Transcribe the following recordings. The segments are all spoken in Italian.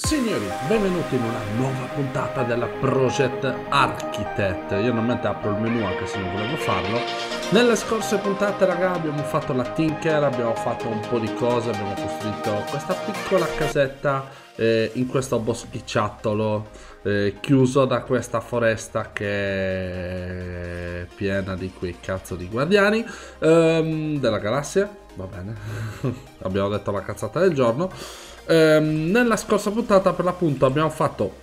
Signori, benvenuti in una nuova puntata della Project Architect. Io normalmente apro il menu anche se non volevo farlo. Nelle scorse puntate, raga, abbiamo fatto la Tinker, abbiamo fatto un po' di cose, abbiamo costruito questa piccola casetta eh, in questo boschicciattolo eh, chiuso da questa foresta che è piena di quei cazzo di guardiani ehm, della galassia. Va bene, abbiamo detto la cazzata del giorno. Ehm, nella scorsa puntata, per l'appunto, abbiamo fatto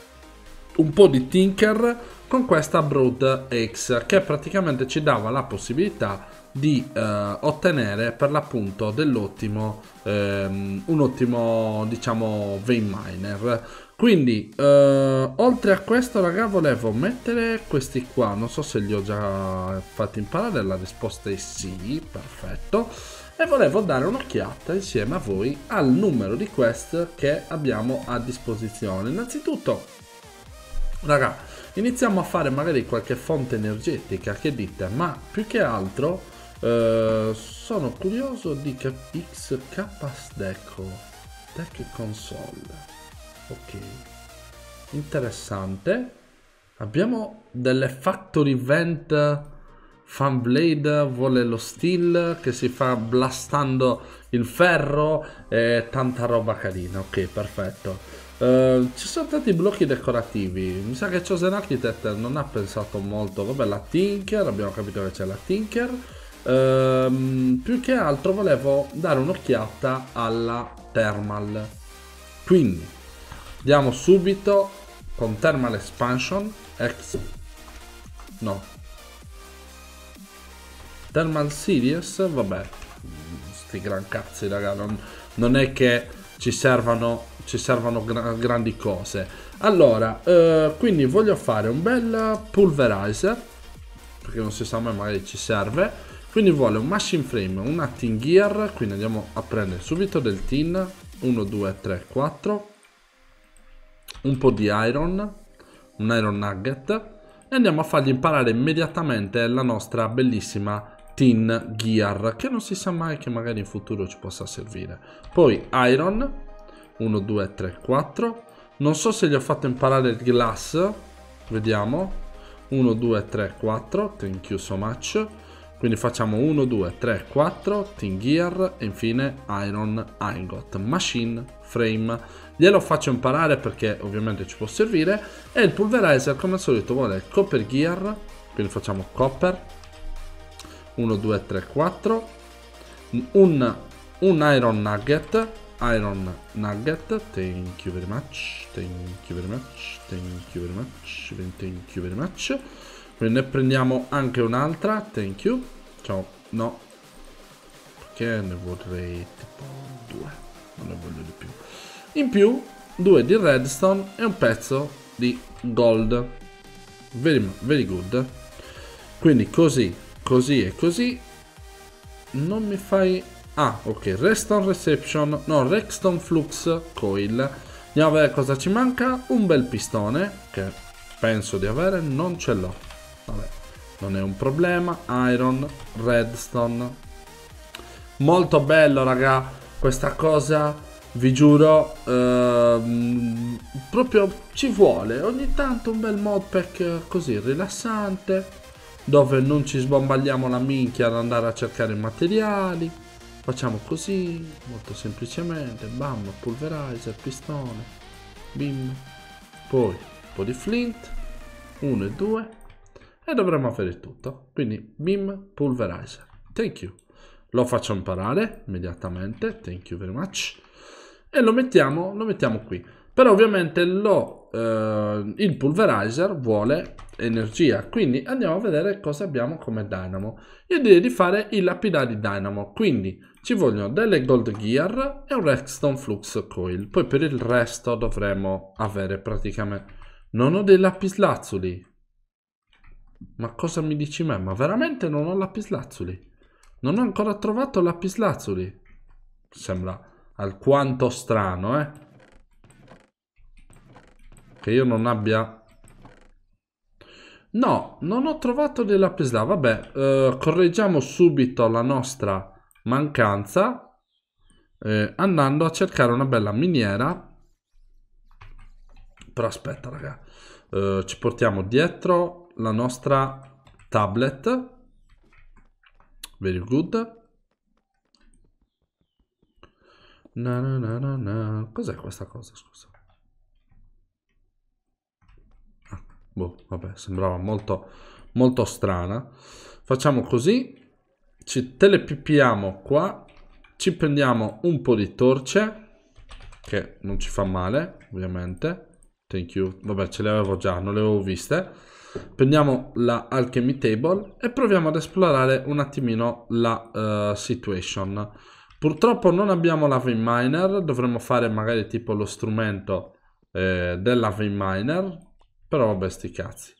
un po' di Tinker con questa Brood X che praticamente ci dava la possibilità di eh, ottenere per l'appunto dell'ottimo ehm, un ottimo diciamo vein miner quindi eh, oltre a questo raga volevo mettere questi qua non so se li ho già fatti in parallelo la risposta è sì perfetto e volevo dare un'occhiata insieme a voi al numero di quest che abbiamo a disposizione. Innanzitutto, raga, iniziamo a fare magari qualche fonte energetica, che dite? Ma più che altro eh, sono curioso di X Deco Tech Console. Ok, interessante. Abbiamo delle factory vent Fanblade vuole lo steel che si fa blastando il ferro e tanta roba carina. Ok, perfetto. Uh, ci sono tanti blocchi decorativi. Mi sa che Chosen Architect non ha pensato molto. Vabbè, la Tinker, abbiamo capito che c'è la Tinker. Uh, più che altro volevo dare un'occhiata alla Thermal. Quindi, andiamo subito con Thermal Expansion. Ex... No, Thermal Sirius, vabbè, sti gran cazzi raga, non, non è che ci servano, ci servano gra grandi cose. Allora, eh, quindi voglio fare un bel pulverizer, perché non si sa mai magari ci serve. Quindi vuole un machine frame, un acting gear, quindi andiamo a prendere subito del tin, 1, 2, 3, 4, un po' di iron, un iron nugget, e andiamo a fargli imparare immediatamente la nostra bellissima Tin Gear, che non si sa mai che magari in futuro ci possa servire. Poi Iron, 1, 2, 3, 4. Non so se gli ho fatto imparare il Glass, vediamo. 1, 2, 3, 4, thank you so much. Quindi facciamo 1, 2, 3, 4, Team Gear e infine Iron Ingot, Machine Frame. Glielo faccio imparare perché ovviamente ci può servire. E il Pulverizer come al solito vuole Copper Gear, quindi facciamo Copper 1, 2, 3, 4. Un, un Iron Nugget. Iron Nugget. Thank you very much. Thank you very much. Thank you very much. Thank you very much. Poi ne prendiamo anche un'altra. Thank you. Ciao. No. Perché ne vorrei tipo due. Non ne voglio di più. In più, due di redstone e un pezzo di gold. Very, very good. Quindi così così e così. Non mi fai... Ah, ok, Reston Reception, no, Rexton Flux Coil. Andiamo a vedere cosa ci manca. Un bel pistone, che penso di avere, non ce l'ho. Vabbè, non è un problema. Iron, Redstone. Molto bello, raga, questa cosa vi giuro ehm, proprio ci vuole ogni tanto un bel modpack eh, così rilassante dove non ci sbombagliamo la minchia ad andare a cercare i materiali. Facciamo così, molto semplicemente, bam, pulverizer, pistone, bim. Poi un po' di flint, 1 e 2 e dovremmo avere tutto. Quindi bim, pulverizer, thank you. Lo faccio imparare immediatamente, thank you very much. E lo mettiamo, lo mettiamo qui. Però ovviamente lo, eh, il pulverizer vuole energia. Quindi andiamo a vedere cosa abbiamo come dynamo. Io direi di fare i lapidari dynamo, quindi ci vogliono delle gold gear e un redstone flux coil. Poi per il resto dovremmo avere praticamente... Non ho dei lapislazzuli. Ma cosa mi dici me? Ma veramente non ho lapislazzuli. Non ho ancora trovato lapislazzuli. Sembra alquanto strano, eh? Che io non abbia No, non ho trovato della Pesla. Vabbè, eh, correggiamo subito la nostra mancanza eh, andando a cercare una bella miniera. Però aspetta, raga. Eh, ci portiamo dietro la nostra tablet. Very good. Na na na na. Cos'è questa cosa, scusa? Boh, vabbè, sembrava molto, molto strana. Facciamo così. Ci telepipiamo qua. Ci prendiamo un po' di torce. Che non ci fa male, ovviamente. Thank you. Vabbè, ce le avevo già, non le avevo viste. Prendiamo la Alchemy Table e proviamo ad esplorare un attimino la uh, situation. Purtroppo non abbiamo la vein miner, dovremmo fare magari tipo lo strumento eh, della vein miner, però vabbè, sti cazzi.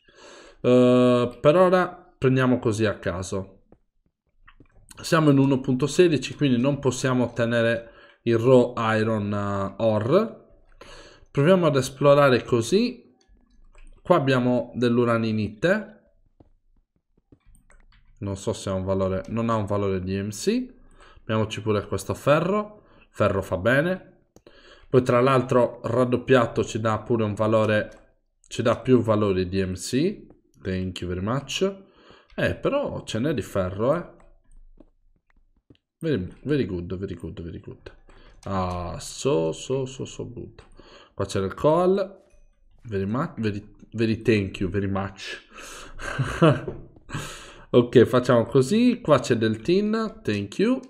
Uh, per ora prendiamo così a caso. Siamo in 1.16, quindi non possiamo ottenere il raw iron uh, ore. Proviamo ad esplorare così. Qua abbiamo dell'uraninite. Non so se ha un valore, non ha un valore di MC. Abbiamoci pure questo ferro. Ferro fa bene. Poi tra l'altro raddoppiato ci dà pure un valore ci dà più valori di MC. Thank you very much. Eh, però ce n'è di ferro, eh. Very, very good, very good, very good. Ah, so, so, so, so good. Qua c'è il call. Very much, very, very thank you, very much. ok, facciamo così. Qua c'è del tin, thank you.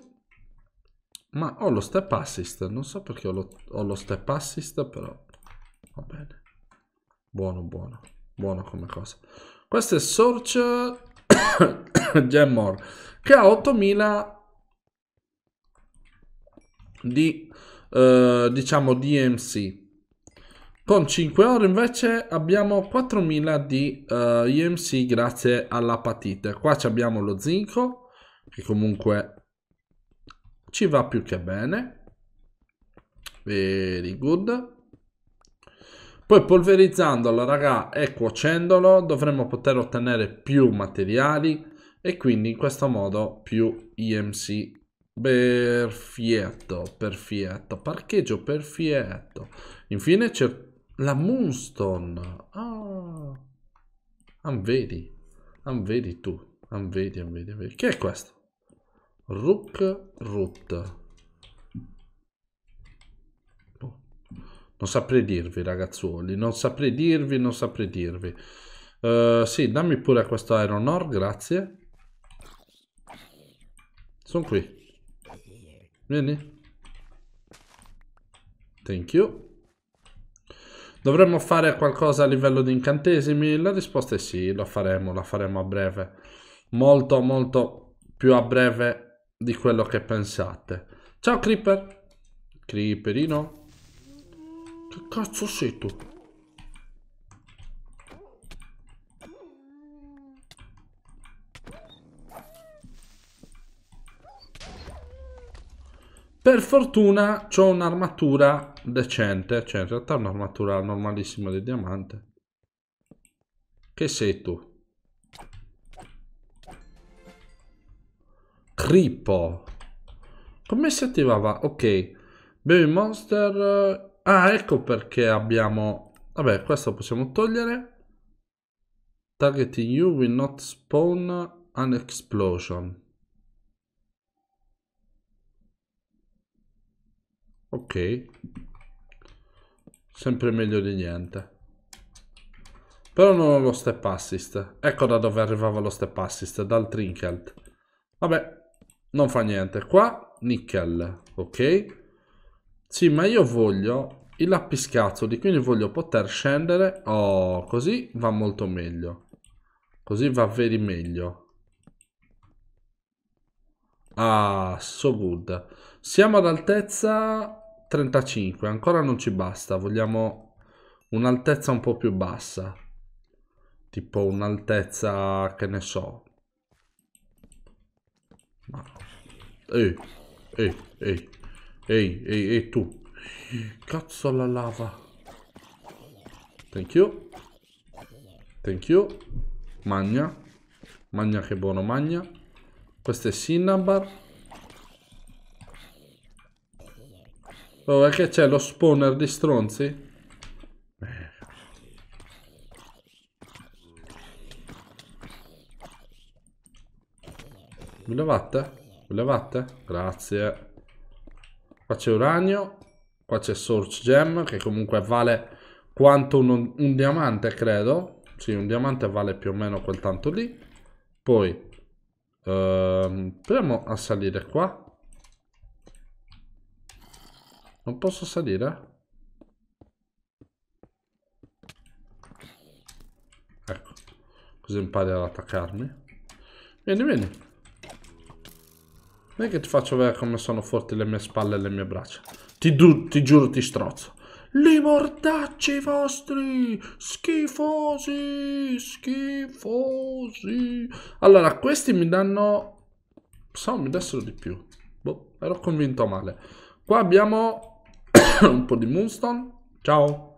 Ma ho lo step assist, non so perché ho lo, ho lo step assist, però va bene. Buono, buono. Buono come cosa. Questo è Sorge Gemmor, che ha 8000 di, eh, diciamo, DMC. Con 5 ore invece abbiamo 4000 di uh, eh, IMC grazie all'apatite. Qua abbiamo lo zinco che comunque ci va più che bene. Very good. Poi polverizzandolo, raga, e cuocendolo dovremmo poter ottenere più materiali e quindi in questo modo più IMC. Perfetto, perfetto, parcheggio perfetto. Infine c'è la Moonstone. Ah, non vedi, non vedi tu, non vedi, non vedi, non vedi. Che è questo? Rook Root. Non saprei dirvi, ragazzuoli. Non saprei dirvi, non saprei dirvi. Uh, sì, dammi pure questo Iron Ore, grazie. Sono qui. Vieni. Thank you. Dovremmo fare qualcosa a livello di incantesimi? La risposta è sì, lo faremo, la faremo a breve. Molto, molto più a breve di quello che pensate. Ciao Creeper! Creeperino! Che cazzo sei tu? Per fortuna ho un'armatura decente, cioè in realtà un'armatura normalissima di diamante. Che sei tu? Crippo. Come si attivava? Ok. Baby Monster Ah, ecco perché abbiamo... Vabbè, questo possiamo togliere. Targeting you will not spawn an explosion. Ok. Sempre meglio di niente. Però non ho lo step assist. Ecco da dove arrivava lo step assist, dal trinket. Vabbè, non fa niente. Qua, nickel. Ok. Sì, ma io voglio i lappiscazzoli, quindi voglio poter scendere. Oh, così va molto meglio. Così va veri meglio. Ah, so good. Siamo ad altezza 35, ancora non ci basta. Vogliamo un'altezza un po' più bassa. Tipo un'altezza, che ne so. Ehi, ehi, ehi. Ehi, ehi, ehi tu. Cazzo alla lava. Thank you. Thank you. Magna. Magna che buono, magna. Questo è Cinnabar. Oh, è che c'è lo spawner di stronzi? Eh. Mi levate? Mi levate? Grazie qua c'è uranio, qua c'è source gem che comunque vale quanto un, un, diamante credo, sì un diamante vale più o meno quel tanto lì, poi ehm, proviamo a salire qua, non posso salire? Ecco, così impari ad attaccarmi, vieni vieni. Non è che ti faccio vedere come sono forti le mie spalle e le mie braccia. Ti, ti giuro ti strozzo. Li mortacci vostri! Schifosi! Schifosi! Allora, questi mi danno... Pensavo mi dessero di più. Boh, ero convinto male. Qua abbiamo un po' di moonstone. Ciao!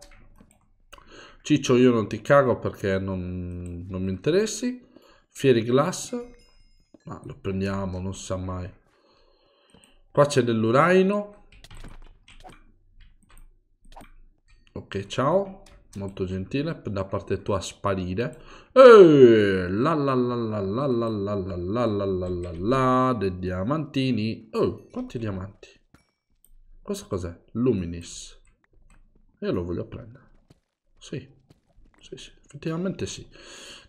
Ciccio, io non ti cago perché non, non mi interessi. Fieri glass. Ma lo prendiamo, non si sa mai. Qua c'è dell'uraino. Ok, ciao. Molto gentile da parte tua sparire. E la la la la la la la la la la la la la dei diamantini. Oh, quanti diamanti? Questo cos'è? Luminis. Io lo voglio prendere. Sì. Sì, sì, effettivamente sì.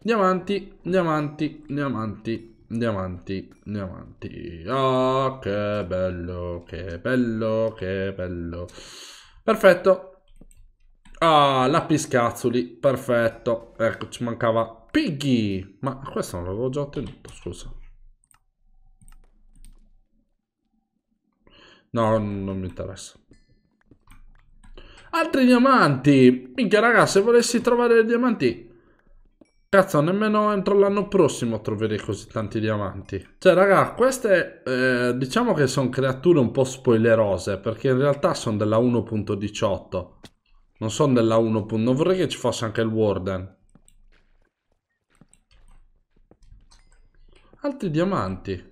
Diamanti, diamanti, diamanti. Andiamo avanti, andiamo avanti. Oh, che bello, che bello, che bello. Perfetto. Ah, lapiscazzuli, perfetto. Ecco, ci mancava Piggy. Ma questo non l'avevo già ottenuto, scusa. No, non mi interessa. Altri diamanti. Minchia, raga, se volessi trovare diamanti Cazzo, nemmeno entro l'anno prossimo troverei così tanti diamanti. Cioè, raga, queste eh, diciamo che sono creature un po' spoilerose, perché in realtà sono della 1.18. Non sono della 1. Non vorrei che ci fosse anche il Warden. Altri diamanti.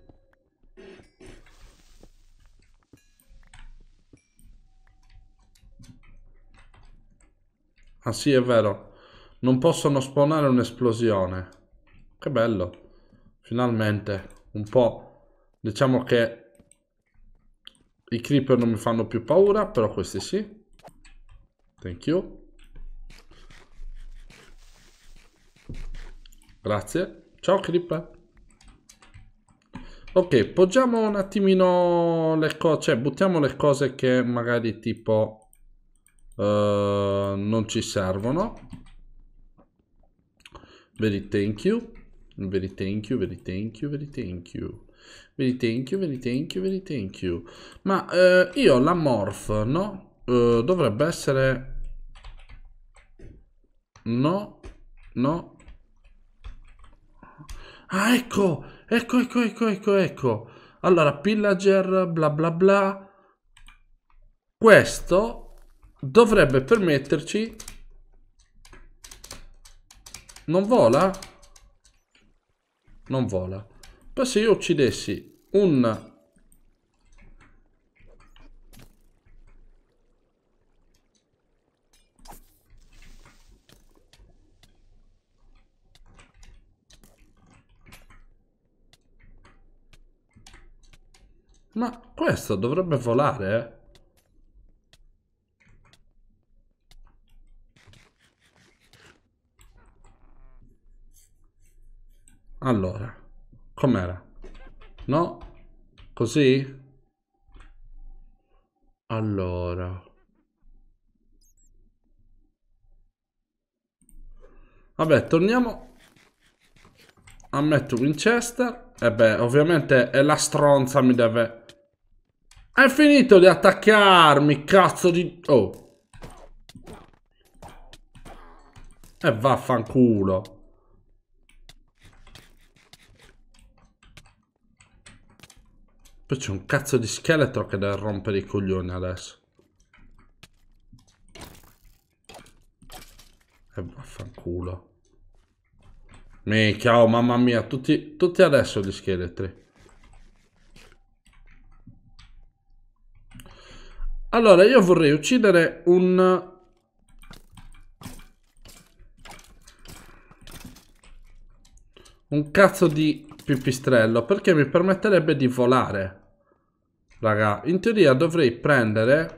Ah sì, è vero. Non possono spawnare un'esplosione. Che bello. Finalmente. Un po'. Diciamo che... I creeper non mi fanno più paura, però questi sì. Thank you. Grazie. Ciao creeper. Ok, poggiamo un attimino le cose, cioè buttiamo le cose che magari tipo uh, non ci servono. Very thank you. Very thank you, very thank you, very thank you. Very thank you, very thank you, very thank you. Ma eh, io la morph, no? Eh, dovrebbe essere... No, no. Ah, ecco, ecco, ecco, ecco, ecco, ecco. Allora, pillager, bla bla bla. Questo dovrebbe permetterci non vola? Non vola. Poi se io uccidessi un... Ma questo dovrebbe volare, eh? Allora, com'era? No? Così? Allora. Vabbè, torniamo a Matt Winchester. E beh, ovviamente è la stronza mi deve... È finito di attaccarmi, cazzo di... Oh. E vaffanculo. Poi c'è un cazzo di scheletro che deve rompere i coglioni adesso. E eh, vaffanculo. Mica, oh mamma mia, tutti, tutti adesso gli scheletri. Allora, io vorrei uccidere un... Un cazzo di pipistrello, perché mi permetterebbe di volare. Raga, in teoria dovrei prendere...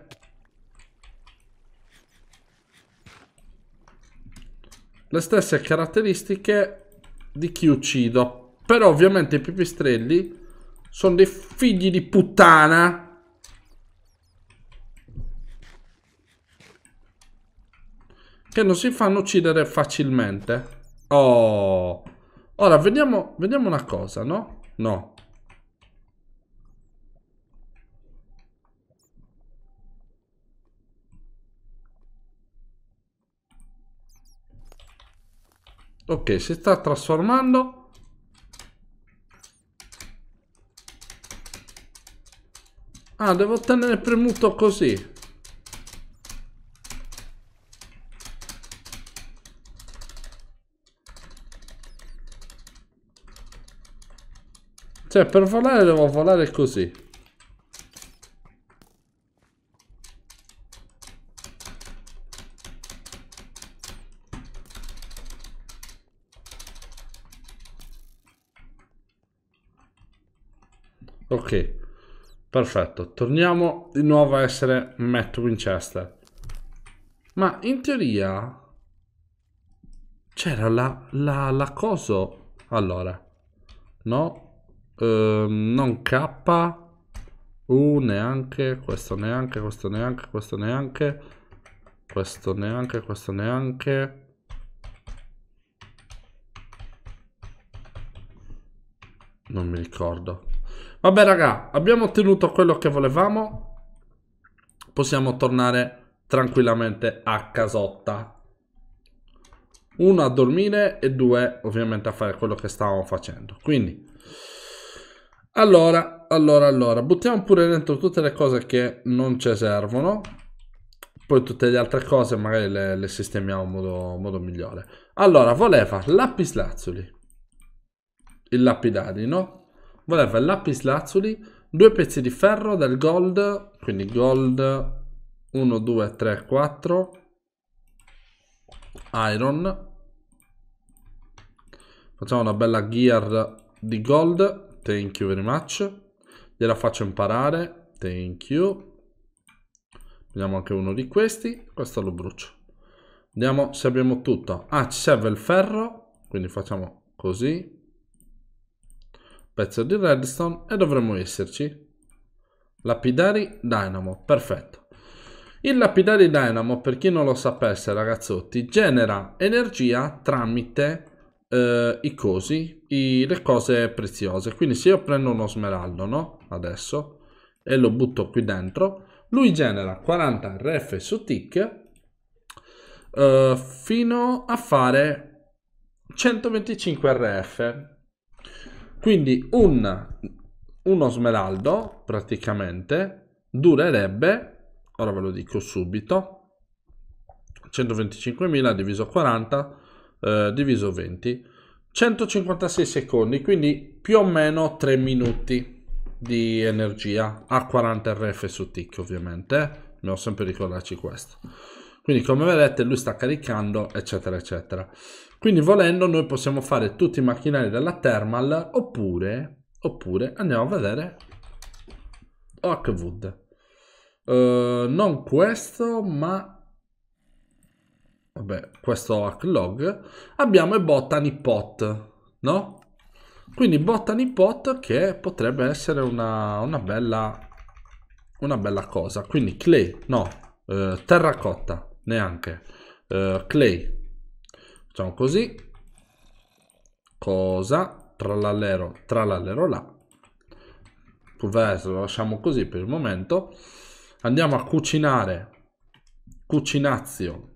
Le stesse caratteristiche di chi uccido. Però ovviamente i pipistrelli sono dei figli di puttana. Che non si fanno uccidere facilmente. Oh. Ora, vediamo, vediamo una cosa, no? No. Ok, si sta trasformando. Ah, devo tenere premuto così. Cioè, per volare devo volare così. Perfetto, torniamo di nuovo a essere Matt Winchester. Ma in teoria c'era la, la, la coso. Allora, no, ehm, non K, U neanche, questo neanche, questo neanche, questo neanche, questo neanche, questo neanche. Non mi ricordo. Vabbè, raga, abbiamo ottenuto quello che volevamo. Possiamo tornare tranquillamente a casotta. Uno a dormire e due ovviamente a fare quello che stavamo facendo. Quindi, allora, allora, allora, buttiamo pure dentro tutte le cose che non ci servono. Poi tutte le altre cose magari le, le sistemiamo in modo, modo migliore. Allora, voleva lapislazzuli. Il lapidarino voleva il lapis lazuli, due pezzi di ferro del gold, quindi gold 1, 2, 3, 4, iron. Facciamo una bella gear di gold, thank you very much. Gliela faccio imparare, thank you. Prendiamo anche uno di questi, questo lo brucio. Vediamo se abbiamo tutto. Ah, ci serve il ferro, quindi facciamo così. Pezzo di redstone e dovremmo esserci. Lapidari Dynamo, perfetto. Il lapidari Dynamo, per chi non lo sapesse ragazzotti, genera energia tramite eh, i cosi, i, le cose preziose. Quindi se io prendo uno smeraldo, no? Adesso, e lo butto qui dentro, lui genera 40 RF su tick eh, fino a fare 125 RF quindi un, uno smeraldo praticamente durerebbe, ora ve lo dico subito, 125.000 diviso 40 eh, diviso 20, 156 secondi, quindi più o meno 3 minuti di energia a 40 RF su tick ovviamente, dobbiamo sempre ricordarci questo. Quindi come vedete lui sta caricando eccetera eccetera. Quindi volendo noi possiamo fare tutti i macchinari della thermal oppure, oppure andiamo a vedere Oakwood. Uh, non questo ma vabbè questo log abbiamo il Botany Pot no? Quindi Botany Pot che potrebbe essere una, una, bella, una bella cosa. Quindi clay, no, eh, terracotta neanche. Uh, clay, facciamo così. Cosa? Trallallero, trallallero là. Pulverese lo lasciamo così per il momento. Andiamo a cucinare. Cucinazio.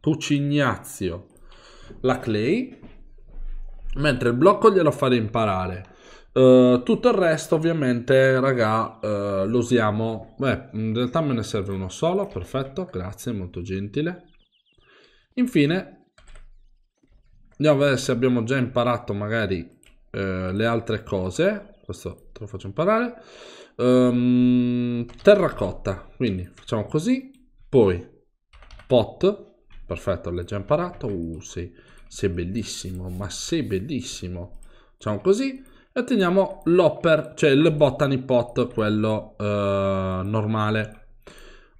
Cucignazio. La clay. Mentre il blocco glielo farei imparare eh, tutto il resto ovviamente raga uh, lo usiamo beh in realtà me ne serve uno solo perfetto grazie molto gentile infine andiamo a vedere se abbiamo già imparato magari uh, le altre cose questo te lo faccio imparare um, terracotta quindi facciamo così poi pot perfetto l'hai già imparato uh sei, sei bellissimo ma sei bellissimo facciamo così e otteniamo l'hopper, cioè il botany pot, quello eh, normale.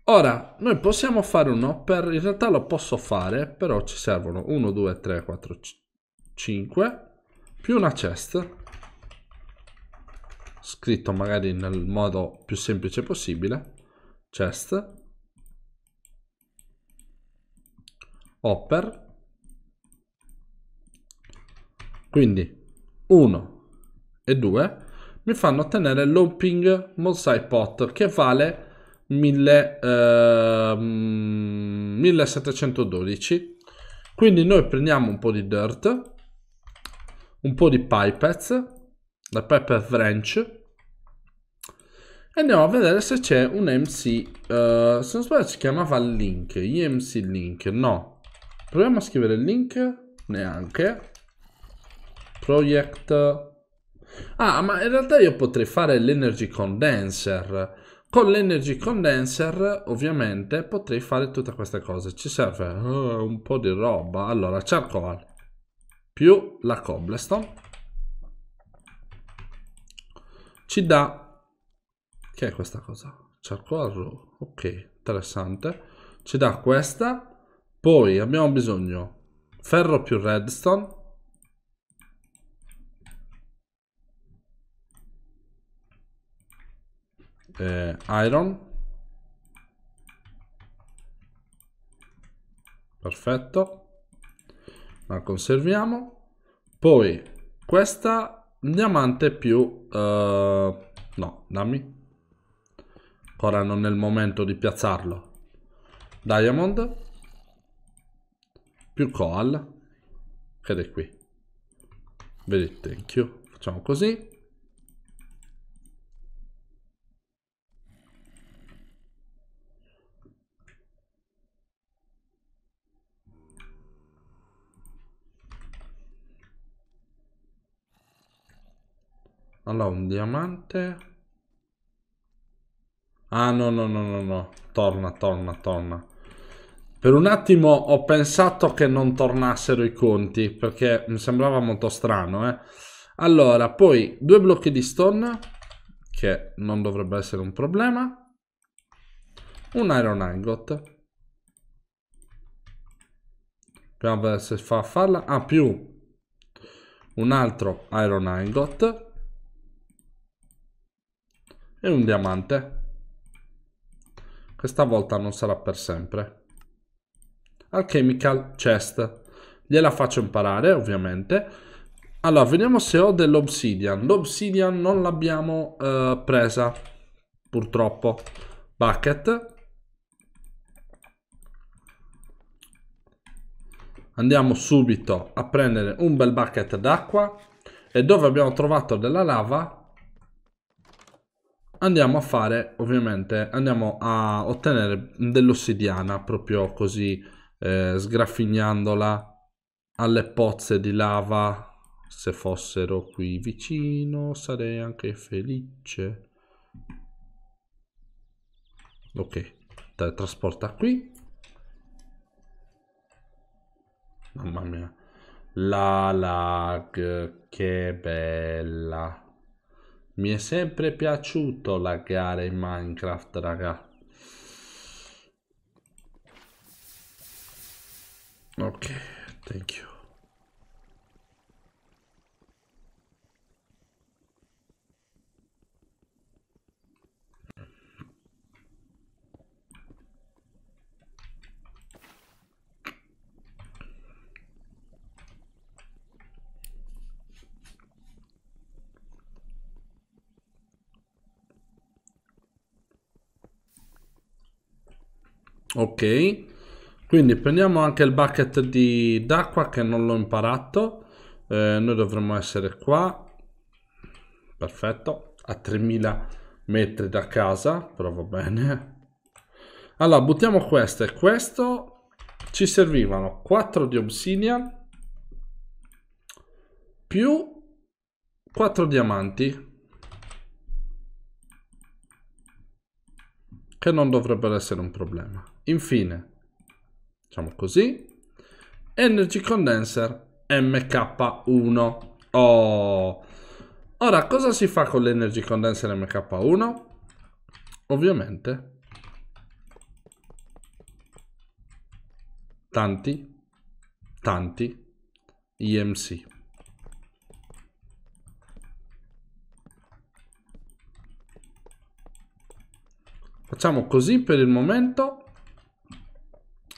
Ora, noi possiamo fare un hopper, in realtà lo posso fare, però ci servono 1, 2, 3, 4, 5, più una chest, scritto magari nel modo più semplice possibile, chest, hopper, quindi 1, e 2 mi fanno ottenere l'Oping Monsai Pot che vale 1000, eh, 1712 quindi noi prendiamo un po' di dirt un po' di pipets la pepper wrench e andiamo a vedere se c'è un MC eh, se non sbaglio si chiamava link IMC link no proviamo a scrivere link neanche project Ah, ma in realtà io potrei fare l'energy condenser. Con l'energy condenser ovviamente potrei fare tutte queste cose. Ci serve uh, un po' di roba. Allora, charcoal più la cobblestone ci dà... Che è questa cosa? Charcoal raw. Ok, interessante. Ci dà questa. Poi abbiamo bisogno ferro più redstone eh, iron perfetto la conserviamo poi questa diamante più eh, no dammi ora non è il momento di piazzarlo diamond più coal ed è qui vedete thank you facciamo così Allora, un diamante. Ah, no, no, no, no, no. Torna, torna, torna. Per un attimo ho pensato che non tornassero i conti, perché mi sembrava molto strano, eh. Allora, poi due blocchi di stone, che non dovrebbe essere un problema. Un iron ingot. Proviamo a vedere se fa a farla. Ah, più un altro iron ingot e un diamante. Questa volta non sarà per sempre. Alchemical chest. Gliela faccio imparare, ovviamente. Allora, vediamo se ho dell'obsidian. L'obsidian non l'abbiamo eh, presa, purtroppo. Bucket. Andiamo subito a prendere un bel bucket d'acqua. E dove abbiamo trovato della lava, andiamo a fare ovviamente andiamo a ottenere dell'ossidiana proprio così eh, sgraffignandola alle pozze di lava se fossero qui vicino sarei anche felice ok trasporta qui mamma mia la lag che bella mi è sempre piaciuto laggare in Minecraft, raga. Ok, thank you. ok quindi prendiamo anche il bucket di d'acqua che non l'ho imparato eh, noi dovremmo essere qua perfetto a 3000 metri da casa però va bene allora buttiamo questo e questo ci servivano 4 di obsidian più 4 diamanti che non dovrebbero essere un problema. Infine, facciamo così, Energy Condenser MK1. Oh. Ora, cosa si fa con l'Energy Condenser MK1? Ovviamente, tanti, tanti EMC, Facciamo così per il momento.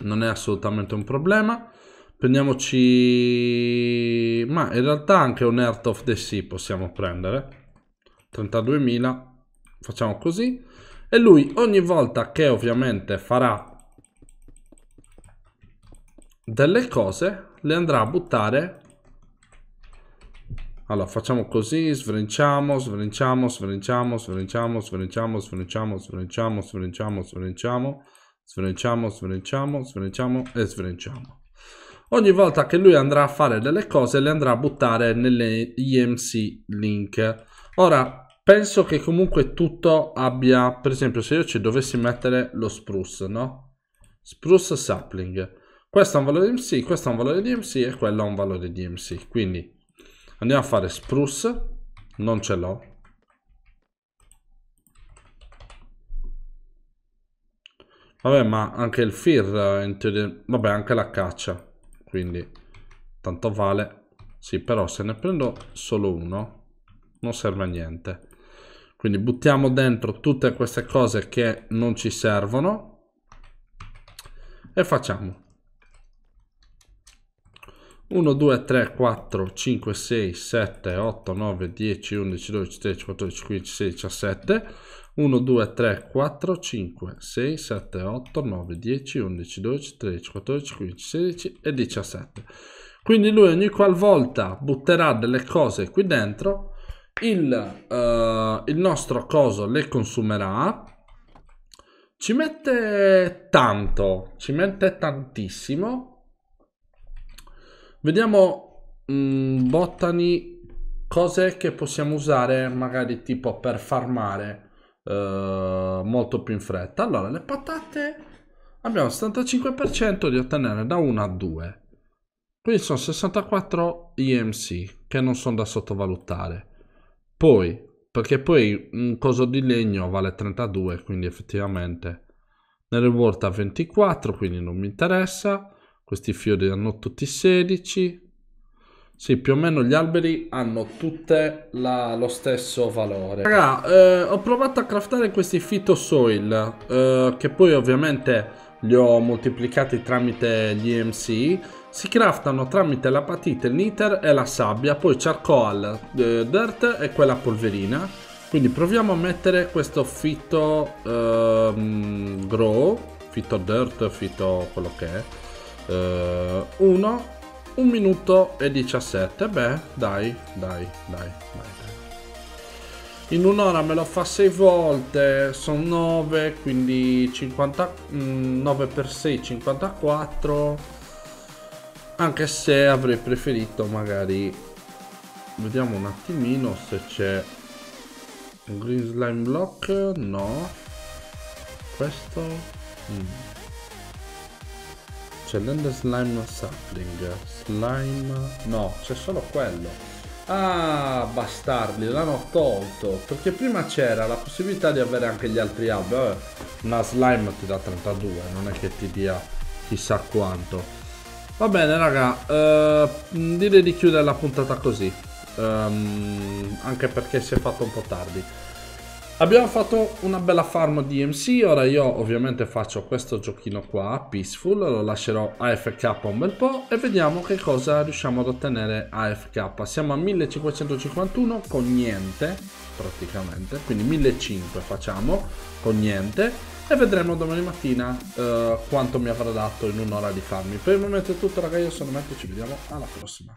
Non è assolutamente un problema. Prendiamoci... Ma in realtà anche un Earth of the Sea possiamo prendere. 32.000. Facciamo così. E lui ogni volta che ovviamente farà delle cose le andrà a buttare allora, facciamo così, svrenciamo, svrenciamo, svrenciamo, svrenciamo, svrenciamo, svrenciamo, svrenciamo, svrenciamo, svrenciamo, svrenciamo, svrenciamo, svrenciamo e svrenciamo. Ogni volta che lui andrà a fare delle cose le andrà a buttare nelle EMC link. Ora, penso che comunque tutto abbia, per esempio, se io ci dovessi mettere lo spruce, no? Spruce sapling. Questo ha un valore di MC, questo ha un valore di MC e quello ha un valore di MC. Quindi Andiamo a fare spruce, non ce l'ho. Vabbè, ma anche il fear, in teoria... Vabbè, anche la caccia. Quindi, tanto vale. Sì, però se ne prendo solo uno, non serve a niente. Quindi buttiamo dentro tutte queste cose che non ci servono. E facciamo. 1, 2, 3, 4, 5, 6, 7, 8, 9, 10, 11, 12, 13, 14, 15, 16, 17, 1, 2, 3, 4, 5, 6, 7, 8, 9, 10, 11, 12, 13, 14, 15, 16 e 17. Quindi lui ogni qualvolta butterà delle cose qui dentro, il, uh, il nostro coso le consumerà, ci mette tanto, ci mette tantissimo, Vediamo mh, mm, botany cose che possiamo usare magari tipo per farmare eh, molto più in fretta. Allora, le patate abbiamo 75% di ottenere da 1 a 2. Quindi sono 64 EMC che non sono da sottovalutare. Poi, perché poi un coso di legno vale 32, quindi effettivamente ne rivolta 24, quindi non mi interessa. Questi fiori hanno tutti 16. Sì, più o meno gli alberi hanno tutte la, lo stesso valore. Raga, eh, ho provato a craftare questi fitosoil, eh, che poi ovviamente li ho moltiplicati tramite gli EMC. Si craftano tramite l'apatite, il niter e la sabbia, poi charcoal, eh, dirt e quella polverina. Quindi proviamo a mettere questo fito eh, grow, fito dirt, fito quello che è. 1, uh, 1 minuto e 17. Beh, dai, dai, dai, dai. In un'ora me lo fa 6 volte, sono 9, quindi 50, 9 mm, per 6, 54. Anche se avrei preferito magari... Vediamo un attimino se c'è un green slime block. No. Questo... Mm. C'è l'Ender Slime Sapling. Slime... No, c'è solo quello. Ah, bastardi, l'hanno tolto. Perché prima c'era la possibilità di avere anche gli altri alberi. Una slime ti dà 32, non è che ti dia chissà quanto. Va bene, raga. Eh, direi di chiudere la puntata così. Um, anche perché si è fatto un po' tardi. Abbiamo fatto una bella farm di MC, ora io ovviamente faccio questo giochino qua, Peaceful, lo lascerò AFK un bel po' e vediamo che cosa riusciamo ad ottenere AFK. Siamo a 1551 con niente, praticamente, quindi 1500 facciamo con niente e vedremo domani mattina eh, quanto mi avrà dato in un'ora di farmi. Per il momento è tutto ragazzi, io sono Matt e ci vediamo alla prossima.